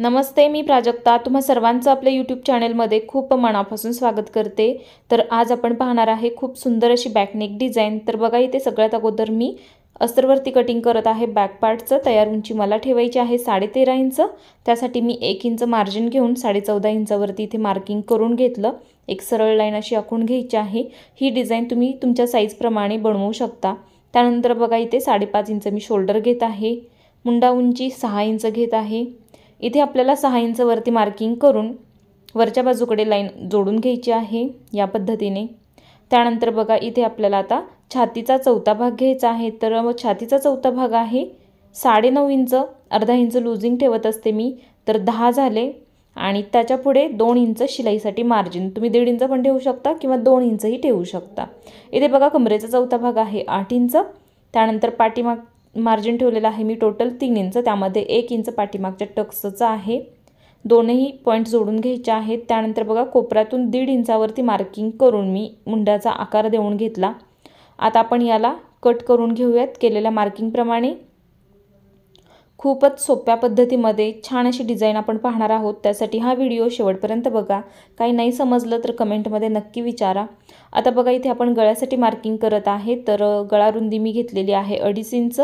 नमस्ते मी प्राजक्ता तुम्हा सर्वांचं आपल्या यूट्यूब चॅनेलमध्ये खूप मनापासून स्वागत करते तर आज आपण पाहणार आहे खूप सुंदर अशी बॅकनेक डिझाईन तर बघा इथे सगळ्यात अगोदर मी अस्तरवरती कटिंग करत आहे बॅक पार्टचं तयार उंची मला ठेवायची आहे साडेतेरा इंच त्यासाठी मी एक इंच मार्जिन घेऊन साडेचौदा इंचावरती इथे मार्किंग करून घेतलं एक सरळ लाईन अशी आखून घ्यायची आहे ही डिझाईन तुम्ही तुमच्या साईजप्रमाणे बनवू शकता त्यानंतर बघा इथे साडेपाच इंच मी शोल्डर घेत आहे मुंडा उंची सहा इंच घेत आहे इथे आपल्याला सहा इंचवरती मार्किंग करून वरच्या बाजूकडे लाईन जोडून घ्यायची आहे या पद्धतीने त्यानंतर बघा इथे आपल्याला आता छातीचा चौथा भाग घ्यायचा आहे तर छातीचा चौथा भाग आहे साडेनऊ इंच अर्धा इंच लूजिंग ठेवत असते मी तर दहा झाले आणि त्याच्या पुढे दोन इंच शिलाईसाठी मार्जिन तुम्ही दीड इंच पण ठेवू शकता किंवा दोन इंचही ठेवू शकता इथे बघा कमरेचा चौथा भाग आहे आठ इंच त्यानंतर पाठीमाग मार्जिन ठेवलेलं आहे मी टोटल तीन इंच त्यामध्ये एक इंच पाठीमागच्या टक्सचं आहे दोनही पॉईंट जोडून घ्यायचे आहेत त्यानंतर बघा कोपऱ्यातून दीड इंचावरती मार्किंग करून मी मुंड्याचा आकार देऊन घेतला आता आपण याला कट करून घेऊयात केलेल्या मार्किंगप्रमाणे खूपच सोप्या पद्धतीमध्ये छान अशी डिझाईन आपण पाहणार आहोत त्यासाठी हा व्हिडिओ शेवटपर्यंत बघा काही नाही समजलं तर कमेंटमध्ये नक्की विचारा आता बघा इथे आपण गळ्यासाठी मार्किंग करत आहे तर गळा रुंदी मी घेतलेली आहे अडीच इंच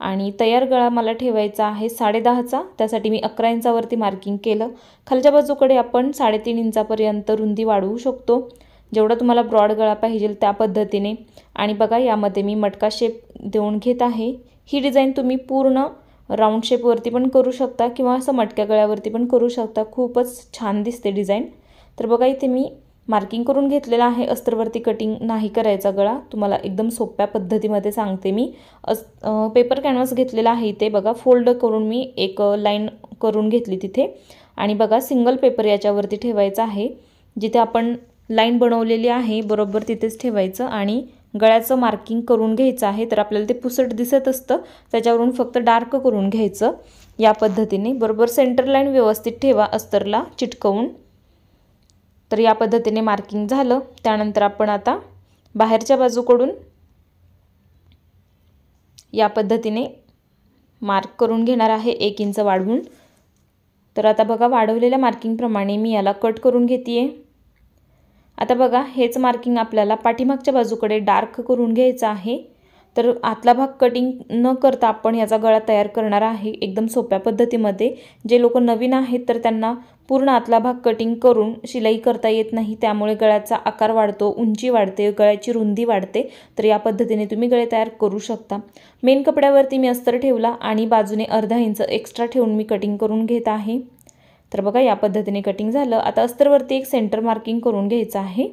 आणि तयार गळा मला ठेवायचा आहे साडेदहाचा त्यासाठी मी अकरा इंचावरती मार्किंग केलं खालच्या बाजूकडे आपण साडेतीन इंचापर्यंत रुंदी वाढवू शकतो जेवढा तुम्हाला ब्रॉड गळा पाहिजे त्या पद्धतीने आणि बघा यामध्ये मी मटका शेप देऊन घेत आहे ही डिझाईन तुम्ही पूर्ण राऊंड शेपवरती पण करू शकता किंवा असं मटक्या गळ्यावरती पण करू शकता खूपच छान दिसते डिझाईन तर बघा इथे मी मार्किंग करून घेतलेलं आहे अस्त्रवरती कटिंग नाही करायचा गळा तुम्हाला एकदम सोप्या पद्धतीमध्ये सांगते मी अस पेपर कॅनव्हास घेतलेला आहे इथे बघा फोल्ड करून मी एक लाईन करून घेतली तिथे आणि बघा सिंगल पेपर याच्यावरती ठेवायचा आहे जिथे आपण लाईन बनवलेली आहे बरोबर तिथेच ठेवायचं आणि गळ्याचं मार्किंग करून घ्यायचं आहे तर आपल्याला ते पुसट दिसत असतं त्याच्यावरून फक्त डार्क करून घ्यायचं या पद्धतीने बरोबर सेंटर लाईन व्यवस्थित ठेवा अस्तरला चिटकवून तर या पद्धतीने मार्किंग झालं त्यानंतर आपण आता बाहेरच्या बाजूकडून या पद्धतीने मार्क करून घेणार आहे एक इंच वाढवून तर आता बघा वाढवलेल्या मार्किंगप्रमाणे मी याला कट करून घेते आहे आता बघा हेच मार्किंग आपल्याला पाठीमागच्या बाजूकडे डार्क करून घ्यायचं आहे तर आतला भाग कटिंग न करता आपण याचा गळा तयार करणार आहे एकदम सोप्या पद्धतीमध्ये जे लोक नवीन आहेत तर त्यांना पूर्ण आतला भाग कटिंग करून शिलाई करता येत नाही त्यामुळे गळ्याचा आकार वाढतो उंची वाढते गळ्याची रुंदी वाढते तर या पद्धतीने तुम्ही गळे तयार करू शकता मेन कपड्यावरती मी अस्तर ठेवला आणि बाजूने अर्धा इंच एक्स्ट्रा ठेवून मी कटिंग करून घेत आहे तर बघा या पद्धतीने कटिंग झालं आता अस्तरवरती एक सेंटर मार्किंग करून घ्यायचं आहे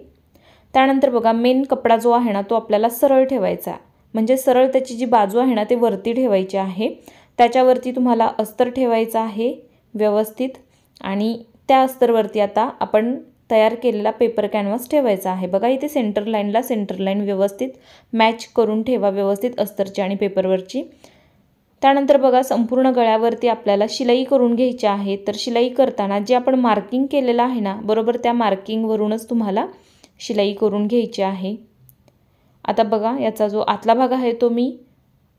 त्यानंतर बघा मेन कपडा जो आहे ना तो आपल्याला सरळ ठेवायचा म्हणजे सरळ त्याची जी बाजू आहे ना ते वरती ठेवायची आहे त्याच्यावरती तुम्हाला अस्तर ठेवायचं आहे व्यवस्थित आणि त्या अस्तरवरती आता आपण तयार केलेला पेपर कॅनव्हास ठेवायचा आहे बघा इथे सेंटर लाईनला सेंटर लाईन व्यवस्थित मॅच करून ठेवा व्यवस्थित अस्तरची आणि पेपरवरची त्यानंतर बघा संपूर्ण गळ्यावरती आपल्याला शिलाई करून घ्यायची आहे तर शिलाई करताना जे आपण मार्किंग केलेलं आहे ना बरोबर त्या मार्किंगवरूनच तुम्हाला शिलाई करून घ्यायची आहे आता बघा याचा जो आतला भाग आहे तो मी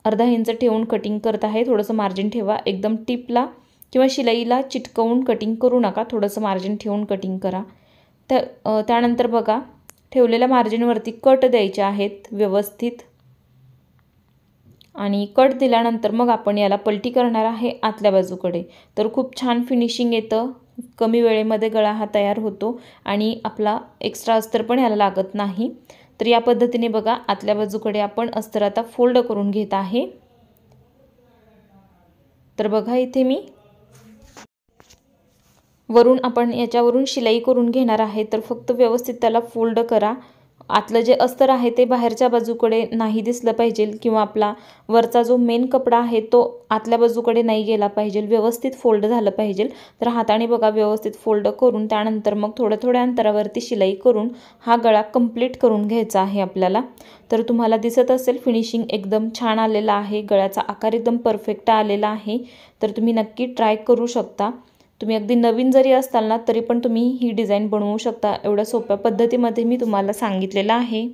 अर्धा इंच ठेवून कटिंग करत आहे थोडंसं मार्जिन ठेवा एकदम टिपला किंवा शिलाईला चिटकवून कटिंग करू नका थोडंसं मार्जिन ठेवून कटिंग करा त्यानंतर बघा ठेवलेल्या मार्जिनवरती कट द्यायचे आहेत व्यवस्थित आणि कट दिल्यानंतर मग आपण याला पलटी करणार आहे आतल्या बाजूकडे तर खूप छान फिनिशिंग येतं कमी वेळेमध्ये गळा हा तयार होतो आणि आपला एक्स्ट्रा अस्तर पण याला लागत नाही तर या पद्धतीने बघा आतल्या बाजूकडे आपण अस्तर आता फोल्ड करून घेत आहे तर बघा इथे मी वरून आपण याच्यावरून शिलाई करून घेणार आहे तर फक्त व्यवस्थित त्याला फोल्ड करा आतलं जे अस्तर आहे ते बाहेरच्या बाजूकडे नाही दिसलं पाहिजे किंवा आपला वरचा जो मेन कपडा आहे तो आतल्या बाजूकडे नाही गेला पाहिजे व्यवस्थित फोल्ड झालं पाहिजे तर हाताने बघा व्यवस्थित फोल्ड करून त्यानंतर मग थोड्या थोड्या अंतरावरती शिलाई करून हा गळा कंप्लीट करून घ्यायचा आहे आपल्याला तर तुम्हाला दिसत असेल फिनिशिंग एकदम छान आलेला आहे गळ्याचा आकार एकदम परफेक्ट आलेला आहे तर तुम्ही नक्की ट्राय करू शकता तुम्ही अगदी नवीन जरी असताल ना तरी पण तुम्ही ही डिझाईन बनवू शकता एवढ्या सोप्या पद्धतीमध्ये मी तुम्हाला सांगितलेलं आहे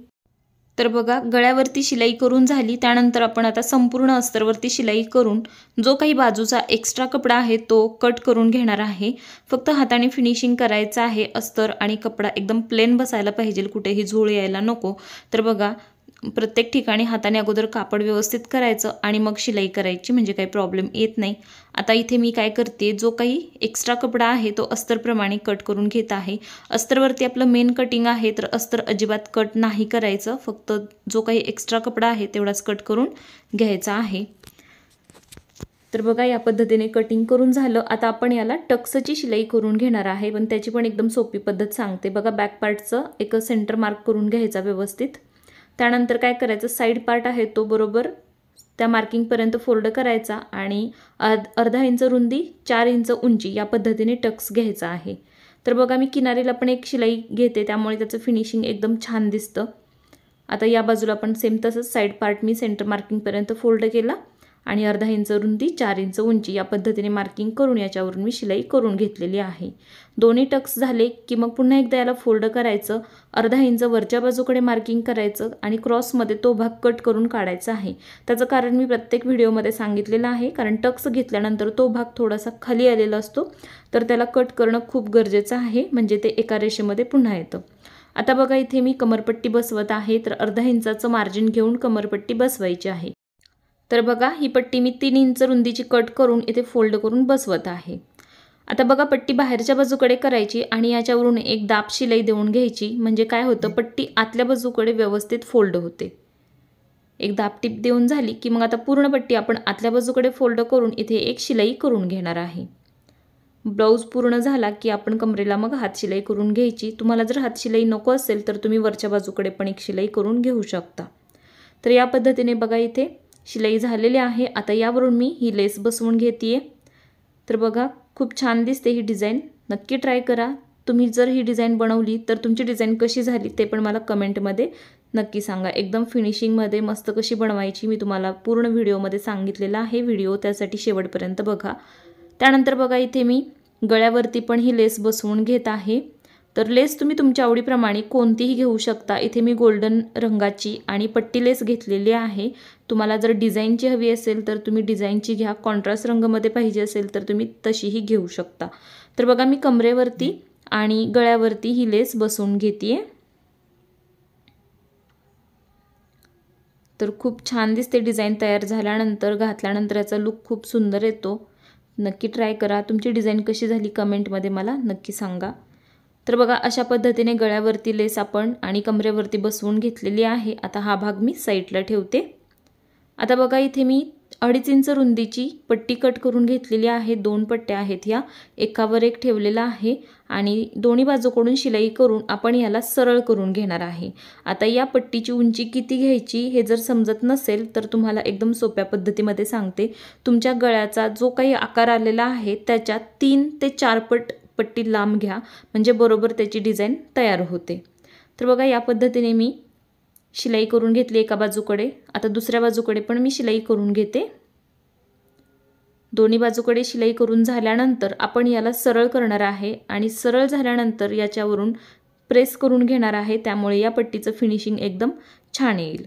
तर बघा गळ्यावरती शिलाई करून झाली त्यानंतर आपण आता संपूर्ण अस्तरवरती शिलाई करून जो काही बाजूचा एक्स्ट्रा कपडा आहे तो कट करून घेणार आहे फक्त हाताने फिनिशिंग करायचं आहे अस्तर आणि कपडा एकदम प्लेन बसायला पाहिजे कुठेही झोळ यायला नको तर बघा प्रत्येक ठिकाणी हाताने अगोदर कापड व्यवस्थित करायचं आणि मग शिलाई करायची म्हणजे काही प्रॉब्लेम येत नाही आता इथे मी काय करते जो काही एक्स्ट्रा कपडा आहे तो अस्तरप्रमाणे कट करून घेत आहे अस्तरवरती आपलं मेन कटिंग आहे तर अस्तर अजिबात कट नाही करायचं फक्त जो काही एक्स्ट्रा कपडा आहे तेवढाच कट करून घ्यायचा आहे तर बघा या पद्धतीने कटिंग करून झालं आता आपण याला टक्सची शिलाई करून घेणार आहे पण त्याची पण एकदम सोपी पद्धत सांगते बघा बॅक पार्टचं एक सेंटर मार्क करून घ्यायचा व्यवस्थित त्यानंतर काय करायचं साईड पार्ट आहे तो बरोबर त्या मार्किंगपर्यंत फोल्ड करायचा आणि अर्ध अर्धा इंच रुंदी चार इंच उंची या पद्धतीने टक्स घ्यायचा आहे तर बघा मी किनारीला पण एक शिलाई घेते त्यामुळे त्याचं फिनिशिंग एकदम छान दिसतं आता या बाजूला पण सेम तसंच साईड पार्ट मी सेंटर मार्किंगपर्यंत फोल्ड केला आणि अर्धा इंच रुंदी चार इंच उंची या पद्धतीने मार्किंग करून याच्यावरून मी शिलाई करून घेतलेली आहे दोन्ही टक्स झाले की मग पुन्हा एकदा याला फोल्ड करायचं अर्धा इंच वरच्या बाजूकडे मार्किंग करायचं आणि क्रॉसमध्ये तो भाग कट करून काढायचा आहे त्याचं कारण मी प्रत्येक व्हिडिओमध्ये सांगितलेलं आहे कारण टक्स घेतल्यानंतर तो भाग थोडासा खाली आलेला असतो तर त्याला कट करणं खूप गरजेचं आहे म्हणजे ते एका रेषेमध्ये पुन्हा येतं आता बघा इथे मी कमरपट्टी बसवत आहे तर अर्धा इंचाचं मार्जिन घेऊन कमरपट्टी बसवायची आहे तर बघा ही पट्टी मी तीन इंच रुंदीची कट करून इथे फोल्ड करून बसवत आहे आता बघा पट्टी बाहेरच्या बाजूकडे करायची आणि याच्यावरून एक दाब शिलाई देऊन घ्यायची म्हणजे काय होतं पट्टी आतल्या बाजूकडे व्यवस्थित फोल्ड होते एक दाब टिप देऊन झाली की मग आता पूर्ण पट्टी आपण आतल्या बाजूकडे फोल्ड करून इथे एक शिलाई करून घेणार आहे ब्लाऊज पूर्ण झाला की आपण कमरेला मग हात शिलाई करून घ्यायची तुम्हाला जर हात शिलाई नको असेल तर तुम्ही वरच्या बाजूकडे पण एक शिलाई करून घेऊ शकता तर या पद्धतीने बघा इथे शिलाई झालेली आहे आता यावरून मी ही लेस बसवून घेते तर बघा खूप छान दिसते ही डिझाईन नक्की ट्राय करा तुम्ही जर ही डिझाईन बनवली तर तुमची डिझाईन कशी झाली ते पण मला कमेंटमध्ये नक्की सांगा एकदम फिनिशिंगमध्ये मस्त कशी बनवायची मी तुम्हाला पूर्ण व्हिडिओमध्ये सांगितलेला आहे व्हिडिओ त्यासाठी शेवटपर्यंत बघा त्यानंतर बघा इथे मी गळ्यावरती पण ही लेस बसवून घेत आहे तर लेस तुम्ही तुमच्या आवडीप्रमाणे कोणतीही घेऊ शकता इथे मी गोल्डन रंगाची आणि पट्टी लेस घेतलेली आहे तुम्हाला जर डिझाईनची हवी असेल तर तुम्ही डिझाईनची घ्या कॉन्ट्रास्ट रंगमध्ये पाहिजे असेल तर तुम्ही तशीही घेऊ शकता तर बघा मी कमरेवरती आणि गळ्यावरती ही लेस बसवून घेते तर खूप छान दिसते डिझाईन तयार झाल्यानंतर घातल्यानंतर याचा लुक खूप सुंदर येतो नक्की ट्राय करा तुमची डिझाईन कशी झाली कमेंटमध्ये मला नक्की सांगा तर बघा अशा पद्धतीने गळ्यावरती लेस आपण आणि कमरेवरती बसवून घेतलेली आहे आता हा भाग मी साईडला ठेवते आता बघा इथे मी अडीच इंच रुंदीची पट्टी कट करून घेतलेली आहे दोन पट्ट्या आहेत ह्या एकावर एक ठेवलेला आहे आणि दोन्ही बाजूकडून शिलाई करून आपण याला सरळ करून घेणार आहे आता या पट्टीची उंची किती घ्यायची हे जर समजत नसेल तर तुम्हाला एकदम सोप्या पद्धतीमध्ये सांगते तुमच्या गळ्याचा जो काही आकार आलेला आहे त्याच्या तीन ते चार पट पट्टी लांब घ्या म्हणजे बरोबर त्याची डिझाईन तयार होते तर बघा या पद्धतीने मी शिलाई करून घेतली एका बाजूकडे आता दुसऱ्या बाजूकडे पण मी शिलाई करून घेते दोन्ही बाजूकडे शिलाई करून झाल्यानंतर आपण याला सरळ करणार आहे आणि सरळ झाल्यानंतर याच्यावरून प्रेस करून घेणार आहे त्यामुळे या पट्टीचं फिनिशिंग एकदम छान येईल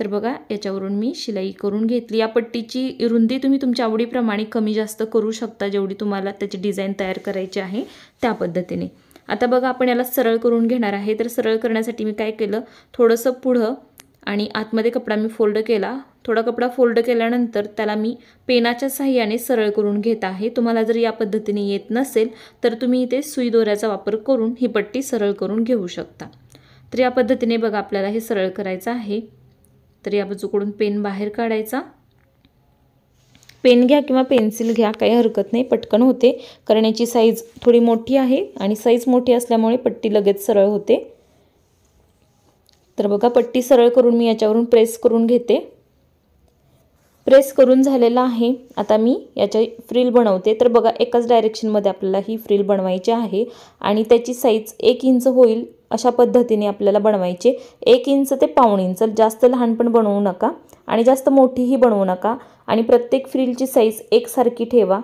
तर बघा याच्यावरून मी शिलाई करून घेतली या पट्टीची रुंदी तुम्ही तुमच्या आवडीप्रमाणे कमी जास्त करू शकता जेवढी तुम्हाला त्याची डिझाईन तयार करायची आहे त्या पद्धतीने आता बघा आपण याला सरळ करून घेणार आहे तर सरळ करण्यासाठी मी काय केलं थोडंसं पुढं आणि आतमध्ये कपडा मी फोल्ड केला थोडा कपडा फोल्ड केल्यानंतर त्याला मी पेनाच्या साह्याने सरळ करून घेत आहे तुम्हाला जर या पद्धतीने येत नसेल तर तुम्ही इथे सुई दोऱ्याचा वापर करून ही पट्टी सरळ करून घेऊ शकता तर या पद्धतीने बघा आपल्याला हे सरळ करायचं आहे तर या बाजूकडून पेन बाहेर काढायचा पेन घ्या किंवा पेन्सिल घ्या काही हरकत नाही पटकन होते कारण याची साईज थोडी मोठी आहे आणि साईज मोठी असल्यामुळे पट्टी लगेच सरळ होते तर बघा पट्टी सरळ करून मी याच्यावरून प्रेस करून घेते प्रेस करून झालेला आहे आता मी याच्या फ्रिल बनवते तर बघा एकाच डायरेक्शनमध्ये आपल्याला ही फ्रील बनवायची आहे आणि त्याची साईज एक इंच होईल अशा पद्धतीने आपल्याला बनवायचे एक इंच ते पाऊण इंच जास्त लहान पण बनवू नका आणि जास्त मोठीही बनवू नका आणि प्रत्येक फ्रीलची साईज एकसारखी ठेवा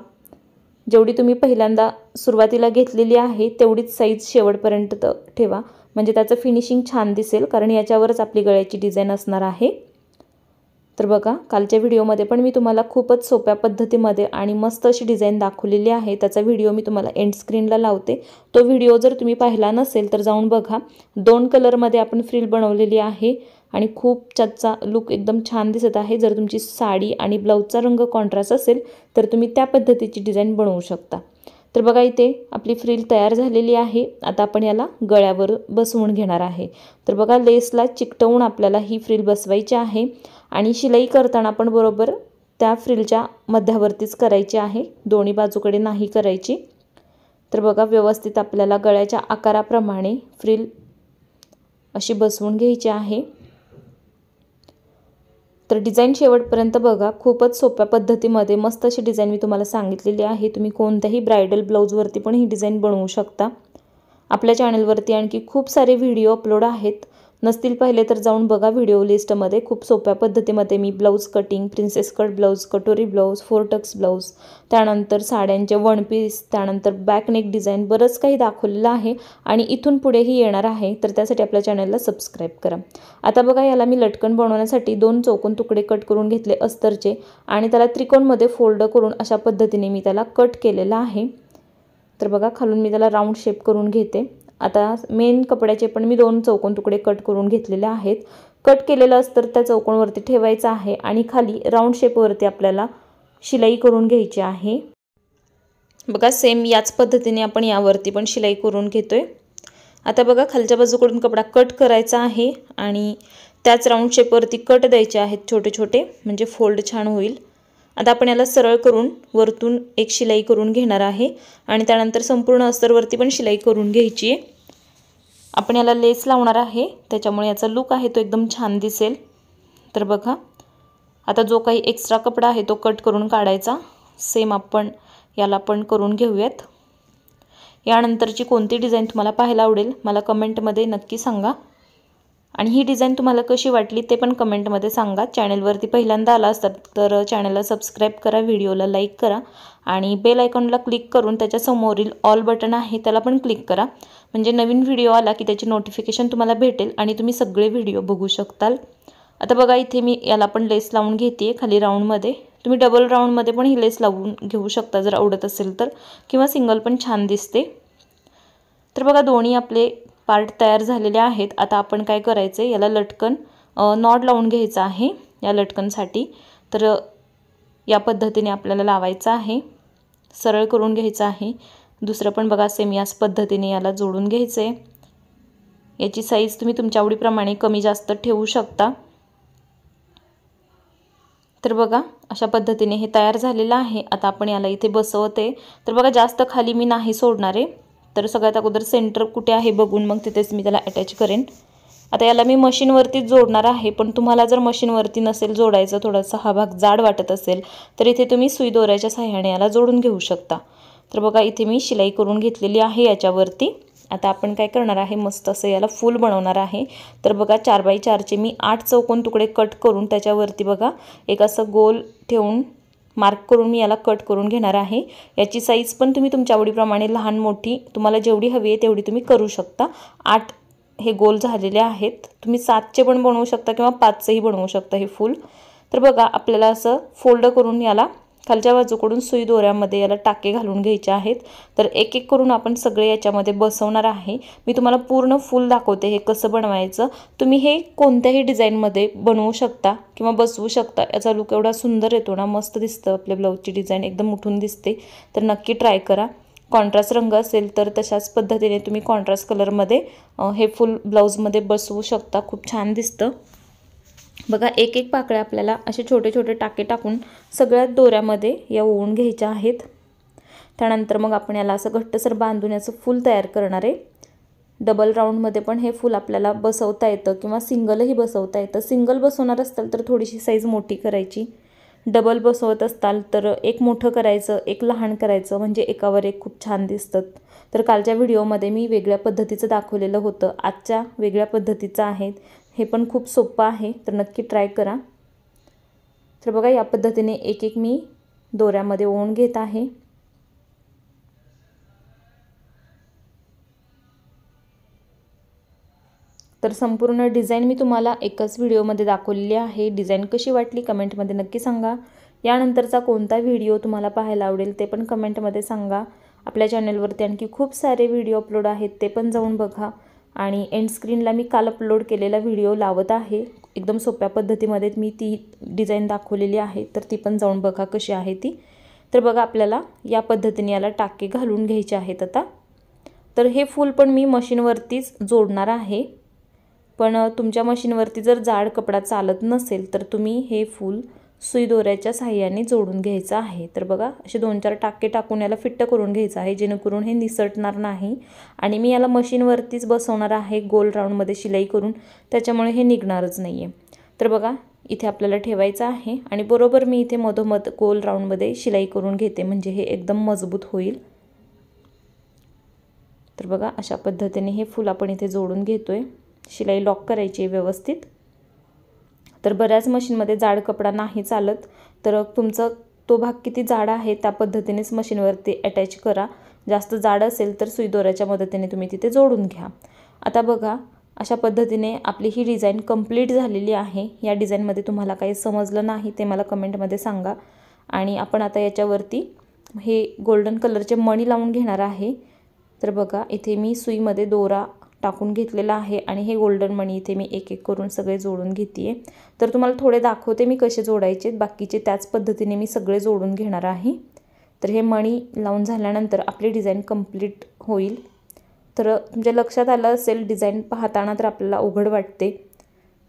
जेवढी तुम्ही पहिल्यांदा सुरुवातीला घेतलेली आहे तेवढीच साईज शेवटपर्यंत ठेवा म्हणजे त्याचं फिनिशिंग छान दिसेल कारण याच्यावरच आपली गळ्याची डिझाईन असणार आहे तर बघा कालच्या व्हिडिओमध्ये पण मी तुम्हाला खूपच सोप्या पद्धतीमध्ये आणि मस्त अशी डिझाईन दाखवलेली आहे त्याचा व्हिडिओ मी तुम्हाला एंड स्क्रीनला लावते तो व्हिडिओ जर तुम्ही पाहिला नसेल तर जाऊन बघा दोन कलरमध्ये आपण फ्रील बनवलेली आहे आणि खूप त्याचा लुक एकदम छान दिसत आहे जर तुमची साडी आणि ब्लाऊजचा रंग कॉन्ट्रास्ट असेल तर तुम्ही त्या पद्धतीची डिझाईन बनवू शकता तर बघा इथे आपली फ्रील तयार झालेली आहे आता आपण याला गळ्यावर बसवून घेणार आहे तर बघा लेसला चिकटवून आपल्याला ही फ्रील बसवायची आहे आणि शिलाई करताना पण बरोबर त्या फ्रिलच्या मध्यावरतीच करायची आहे दोन्ही बाजूकडे नाही करायची तर बघा व्यवस्थित आपल्याला गळ्याच्या आकाराप्रमाणे फ्रिल अशी बसवून घ्यायची आहे तर डिझाईन शेवटपर्यंत बघा खूपच सोप्या पद्धतीमध्ये मस्त अशी डिझाईन मी तुम्हाला सांगितलेली आहे तुम्ही कोणत्याही ब्रायडल ब्लाऊजवरती पण ही डिझाईन बनवू शकता आपल्या चॅनलवरती आणखी खूप सारे व्हिडिओ अपलोड आहेत नसतील पाहिले तर जाऊन बघा व्हिडिओ लिस्टमध्ये खूप सोप्या पद्धतीमध्ये मी blouse cutting princess cut blouse कटोरी ब्लाऊज फोर टक्स ब्लाऊज त्यानंतर साड्यांचे वन पीस त्यानंतर बॅकनेक डिझाईन बरंच काही दाखवलेलं आहे आणि इथून पुढेही येणार आहे तर त्यासाठी आपल्या चॅनलला सबस्क्राईब करा आता बघा याला मी लटकन बनवण्यासाठी दोन चौकोन तुकडे कट करून घेतले अस्तरचे आणि त्याला त्रिकोणमध्ये फोल्ड करून अशा पद्धतीने मी त्याला कट केलेला आहे तर बघा खालून मी त्याला राऊंड शेप करून घेते आता मेन कपड्याचे पण मी दोन चौकोन तुकडे कट करून घेतलेले आहेत कट केलेलं असतं त्या चौकोनवरती ठेवायचं आहे आणि खाली राऊंड शेपवरती आपल्याला शिलाई करून घ्यायची आहे बघा सेम याच पद्धतीने आपण यावरती पण शिलाई करून घेतोय आता बघा खालच्या बाजूकडून कपडा कट करायचा आहे आणि त्याच राऊंड शेपवरती कट द्यायचे आहेत छोटे छोटे म्हणजे फोल्ड छान होईल आता आपण याला सरळ करून वरतून एक शिलाई करून घेणार आहे आणि त्यानंतर संपूर्ण अस्तरवरती पण शिलाई करून घ्यायची आहे आपण याला लेस लावणार आहे त्याच्यामुळे याचा लुक आहे तो एकदम छान दिसेल तर बघा आता जो काही एक्स्ट्रा कपडा आहे तो कट करून काढायचा सेम आपण याला पण करून घेऊयात यानंतरची कोणती डिझाईन तुम्हाला पाहायला आवडेल मला कमेंटमध्ये नक्की सांगा आणि ही डिझाईन तुम्हाला कशी वाटली ते पण कमेंटमध्ये सांगा चॅनेलवरती पहिल्यांदा आला असतात तर चॅनलला सबस्क्राईब करा व्हिडिओला लाईक करा आणि बेल आयकॉनला क्लिक करून त्याच्यासमोरील ऑल बटन आहे त्याला पण क्लिक करा म्हणजे नवीन व्हिडिओ आला की त्याची नोटिफिकेशन तुम्हाला भेटेल आणि तुम्ही सगळे व्हिडिओ बघू शकताल आता बघा इथे मी याला पण लेस लावून घेते आहे खाली राऊंडमध्ये तुम्ही डबल राऊंडमध्ये पण ही लेस लावून घेऊ शकता जर आवडत असेल तर किंवा सिंगल पण छान दिसते तर बघा दोन्ही आपले पार्ट तयार झालेले आहेत आता आपण काय करायचं याला लटकन नॉड लावून घ्यायचं आहे या लटकनसाठी तर या पद्धतीने आपल्याला लावायचं आहे सरळ करून घ्यायचं आहे दुसरं पण बघा सेम याच पद्धतीने याला जोडून घ्यायचं आहे याची साईज तुम्ही तुमच्या आवडीप्रमाणे कमी जास्त ठेवू शकता तर बघा अशा पद्धतीने हे तयार झालेलं आहे आता आपण याला इथे बसवते तर बघा जास्त खाली मी नाही सोडणार आहे तर सगळ्यात अगोदर सेंटर कुठे आहे बघून मग तिथेच मी त्याला अटॅच करेन आता याला मी मशीनवरतीच जोडणार आहे पण तुम्हाला जर मशीनवरती नसेल जोडायचा थोडासा हा भाग जाड वाटत असेल तर इथे तुम्ही सुई दोऱ्याच्या सहाय्याने याला जोडून घेऊ शकता तर बघा इथे मी शिलाई करून घेतलेली आहे याच्यावरती आता आपण काय करणार आहे मस्त असं याला फूल बनवणार आहे तर बघा चार बाय चारचे मी आठ चौकोन तुकडे कट करून त्याच्यावरती बघा एक असं गोल ठेवून मार्क करून मी याला कट करून घेणार आहे याची साईज पण तुम्ही तुमच्या आवडीप्रमाणे लहान मोठी तुम्हाला जेवढी हवी आहे तेवढी तुम्ही करू शकता आठ हे गोल झालेले आहेत तुम्ही सातचे पण बनवू शकता किंवा पाचचेही बनवू शकता हे फूल तर बघा आपल्याला असं फोल्ड करून याला खालच्या बाजूकडून सुई दोऱ्यामध्ये याला टाके घालून घ्यायचे आहेत तर एक एक करून आपण सगळे याच्यामध्ये बसवणार आहे मी तुम्हाला पूर्ण फुल दाखवते हे कसं बनवायचं तुम्ही हे कोणत्याही डिझाईनमध्ये बनवू शकता किंवा बसवू शकता याचा लुक एवढा सुंदर येतो ना मस्त दिसतं आपल्या ब्लाऊजची डिझाईन एकदम उठून दिसते तर नक्की ट्राय करा कॉन्ट्रास्ट रंग असेल तर तशाच पद्धतीने तुम्ही कॉन्ट्रास्ट कलरमध्ये हे फुल ब्लाऊजमध्ये बसवू शकता खूप छान दिसतं बघा एक एक पाकळ्या आपल्याला असे छोटे छोटे टाके टाकून सगळ्या दोऱ्यामध्ये या ओवून घ्यायच्या आहेत त्यानंतर मग आपण याला असं घट्टसर बांधून याचं फूल तयार करणार आहे डबल राऊंडमध्ये पण हे फूल आपल्याला बसवता येतं किंवा सिंगलही बसवता येतं सिंगल बसवणार असताल तर थोडीशी साईज मोठी करायची डबल बसवत असताल तर एक मोठं करायचं एक लहान करायचं म्हणजे एकावर एक खूप छान दिसतं तर कालच्या व्हिडिओमध्ये मी वेगळ्या पद्धतीचं दाखवलेलं होतं आजच्या वेगळ्या पद्धतीचं आहेत हे पण खूप सोपं आहे तर नक्की ट्राय करा तर बघा या पद्धतीने एक एक मी दोऱ्यामध्ये ओण घेत आहे तर संपूर्ण डिझाईन मी तुम्हाला एकच व्हिडिओमध्ये दाखवलेली आहे डिझाईन कशी वाटली कमेंटमध्ये नक्की सांगा यानंतरचा कोणता व्हिडिओ तुम्हाला पाहायला आवडेल ते पण कमेंटमध्ये सांगा आपल्या चॅनलवरती आणखी खूप सारे व्हिडिओ अपलोड आहेत ते पण जाऊन बघा आणि एंड स्क्रीनला मी काल अपलोड केलेला व्हिडिओ लावत आहे एकदम सोप्या पद्धतीमध्ये मी ती डिझाईन दाखवलेली आहे तर ती पण जाऊन बघा कशी आहे ती तर बघा आपल्याला या पद्धतीने याला टाके घालून घ्यायचे आहेत आता तर हे फूल पण मी मशीनवरतीच जोडणार आहे पण तुमच्या मशीनवरती जर जाड कपडा चालत नसेल तर तुम्ही हे फूल सुई दोऱ्याच्या साह्याने जोडून घ्यायचं आहे तर बघा असे दोन चार टाके टाकून याला फिट्ट करून घ्यायचं आहे जेणेकरून हे निसटणार नाही आणि मी याला मशीनवरतीच बसवणार आहे गोल राऊंडमध्ये शिलाई करून त्याच्यामुळे हे निघणारच नाही आहे तर बघा इथे आपल्याला ठेवायचं आहे आणि बरोबर मी इथे मधोमध गोल राऊंडमध्ये शिलाई करून घेते म्हणजे हे एकदम मजबूत होईल तर बघा अशा पद्धतीने हे फुल आपण इथे जोडून घेतो शिलाई लॉक करायची व्यवस्थित तर बऱ्याच मशीनमध्ये जाड कपडा नाही चालत तर तुमचं तो भाग किती जाड आहे त्या पद्धतीनेच मशीनवरती अटॅच करा जास्त जाड असेल तर सुई दोऱ्याच्या मदतीने तुम्ही तिथे जोडून घ्या आता बघा अशा पद्धतीने आपली ही डिझाईन कंप्लीट झालेली आहे या डिझाईनमध्ये तुम्हाला काही समजलं नाही ते मला कमेंटमध्ये सांगा आणि आपण आता याच्यावरती हे गोल्डन कलरचे मणी लावून घेणार आहे तर बघा इथे मी सुईमध्ये दोरा टाकून घेतलेलं आहे आणि हे गोल्डन मणी इथे मी एक एक करून सगळे जोडून घेते तर तुम्हाला थोडे दाखवते मी कसे जोडायचे बाकीचे त्याच पद्धतीने मी सगळे जोडून घेणार आहे तर हे मणी लावून झाल्यानंतर आपली डिझाईन कंप्लीट होईल तर तुमच्या लक्षात आलं असेल डिझाईन पाहताना तर आपल्याला उघड वाटते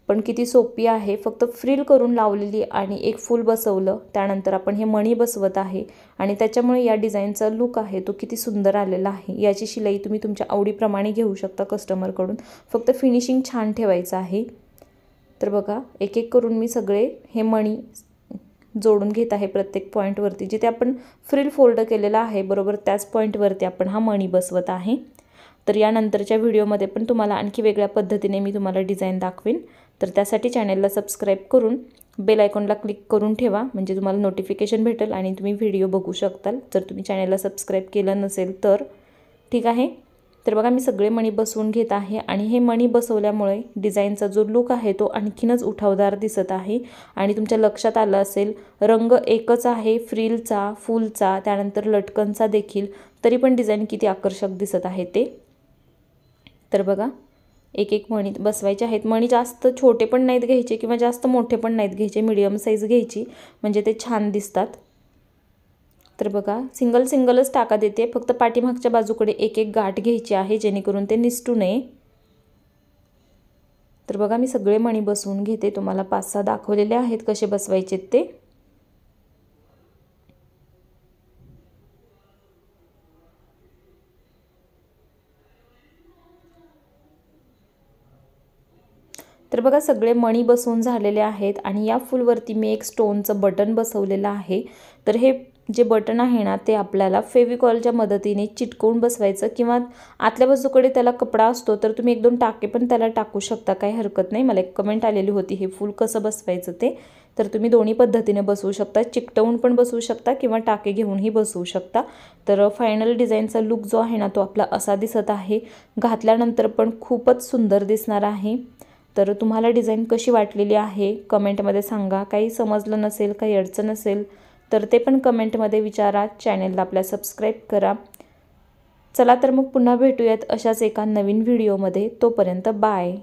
पण किती सोपी आहे फक्त फ्रिल करून लावलेली आणि एक फूल बसवलं त्यानंतर आपण हे मणी बसवत आहे आणि त्याच्यामुळे या डिझाईनचा लुक आहे तो किती सुंदर आलेला आहे याची शिलाई तुम्ही तुमच्या आवडीप्रमाणे घेऊ शकता कस्टमरकडून फक्त फिनिशिंग छान ठेवायचं आहे तर बघा एक एक करून मी सगळे हे मणी जोडून घेत आहे प्रत्येक पॉईंटवरती जिथे आपण फ्रिल फोल्ड केलेला आहे बरोबर त्याच पॉईंटवरती आपण हा मणी बसवत आहे तर यानंतरच्या व्हिडिओमध्ये पण तुम्हाला आणखी वेगळ्या पद्धतीने मी तुम्हाला डिझाईन दाखवेन तर त्यासाठी चॅनलला सबस्क्राईब करून बेल आयकॉनला क्लिक करून ठेवा म्हणजे तुम्हाला नोटिफिकेशन भेटेल आणि तुम्ही व्हिडिओ बघू शकताल जर तुम्ही चॅनेलला सबस्क्राईब केलं नसेल तर ठीक आहे तर बघा मी सगळे मणी बसवून घेत आहे आणि हे मणी बसवल्यामुळे डिझाईनचा जो लुक आहे तो आणखीनच उठावदार दिसत आहे आणि तुमच्या लक्षात आलं असेल रंग एकच आहे फ्रीलचा फुलचा त्यानंतर लटकनचा देखील तरी पण डिझाईन किती आकर्षक दिसत आहे ते तर बघा एक एक मणी बसवायचे आहेत मणी जास्त छोटे पण नाहीत घ्यायचे किंवा जास्त मोठे पण नाहीत घ्यायचे मिडियम साईज घ्यायची म्हणजे ते छान दिसतात तर बघा सिंगल सिंगलच टाका देते फक्त पाठीमागच्या बाजूकडे एक एक गाठ घ्यायची आहे जेणेकरून ते निसटू नये तर बघा मी सगळे मणी बसवून घेते तुम्हाला पाच सहा दाखवलेले आहेत कसे बसवायचे ते तर बघा सगळे मणी बसवून झालेले आहेत आणि या फुलवरती मी एक स्टोनचं बटन बसवलेलं आहे तर हे जे बटन आहे ना ते आपल्याला फेविकॉलच्या मदतीने चिटकवून बसवायचं किंवा आतल्या बाजूकडे त्याला कपडा असतो तर तुम्ही एक दोन टाके पण त्याला टाकू शकता काही हरकत नाही मला एक कमेंट आलेली होती हे फूल कसं बसवायचं ते तर तुम्ही दोन्ही पद्धतीने बसवू शकता चिकटवून पण बसवू शकता किंवा टाके घेऊनही बसवू शकता तर फायनल डिझाईनचा लुक जो आहे ना तो आपला असा दिसत आहे घातल्यानंतर पण खूपच सुंदर दिसणार आहे तर तुम्हाला डिझाईन कशी वाटलेली आहे कमेंटमध्ये सांगा काही समजलं नसेल काही अडचण असेल तर ते पण कमेंटमध्ये विचारा चॅनेलला आपल्या सबस्क्राईब करा चला तर मग पुन्हा भेटूयात अशाच एका नवीन व्हिडिओमध्ये तोपर्यंत बाय